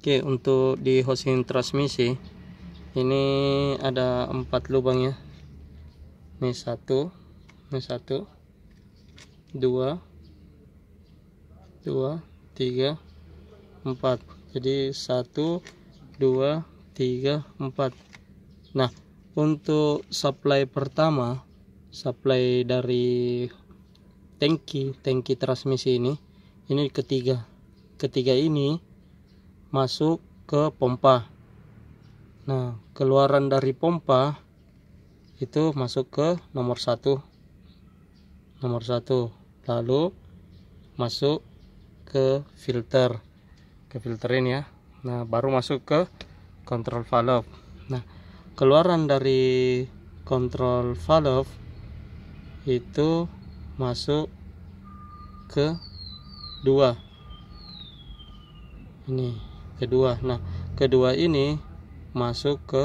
Oke untuk di housing transmisi ini ada empat lubang ya ini satu ini satu dua dua tiga empat jadi satu dua tiga empat nah untuk supply pertama supply dari tangki tangki transmisi ini ini ketiga ketiga ini masuk ke pompa nah keluaran dari pompa itu masuk ke nomor satu nomor satu lalu masuk ke filter ke filterin ya nah baru masuk ke control valve nah keluaran dari control valve itu masuk ke dua ini kedua nah kedua ini masuk ke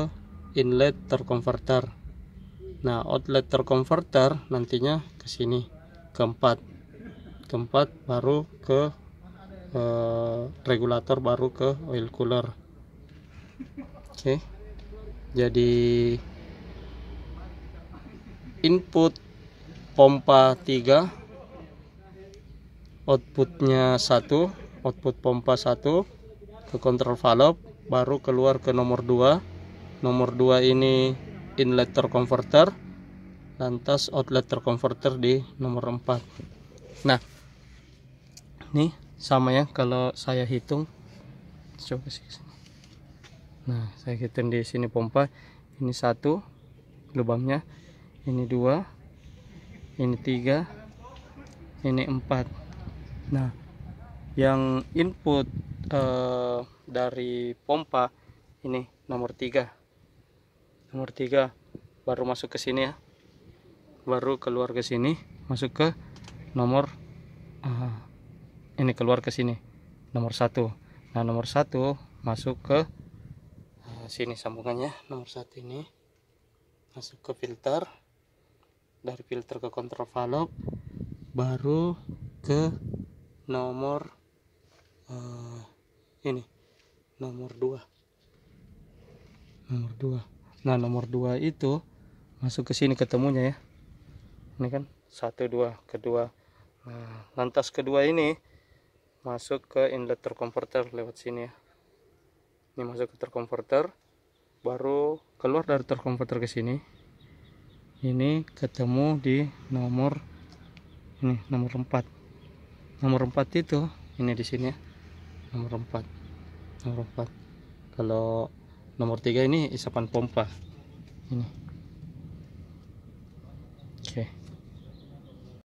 inlet terkonverter nah outlet terkonverter nantinya ke sini keempat keempat baru ke eh, regulator baru ke oil cooler oke okay. jadi input pompa 3 outputnya satu output pompa satu ke control valve baru keluar ke nomor 2 nomor 2 ini inlet terkonverter lantas outlet terkonverter di nomor 4 nah ini sama ya kalau saya hitung coba sih nah saya hitung di sini pompa ini satu lubangnya ini dua ini tiga ini empat nah yang input eh, dari pompa ini nomor tiga nomor tiga baru masuk ke sini ya baru keluar ke sini masuk ke nomor eh, ini keluar ke sini nomor satu nah nomor satu masuk ke eh, sini sambungannya nomor satu ini masuk ke filter dari filter ke kontrol valve baru ke nomor uh, ini nomor 2 nomor 2 nah nomor 2 itu masuk ke sini ketemunya ya ini kan 1 2 kedua nah lantas kedua ini masuk ke inlet terkomforter lewat sini ya ini masuk ke terkomforter baru keluar dari terkomforter ke sini ini ketemu di nomor ini nomor 4 nomor 4 itu ini di sini ya nomor 4 nomor 4 kalau nomor 3 ini isapan pompa ini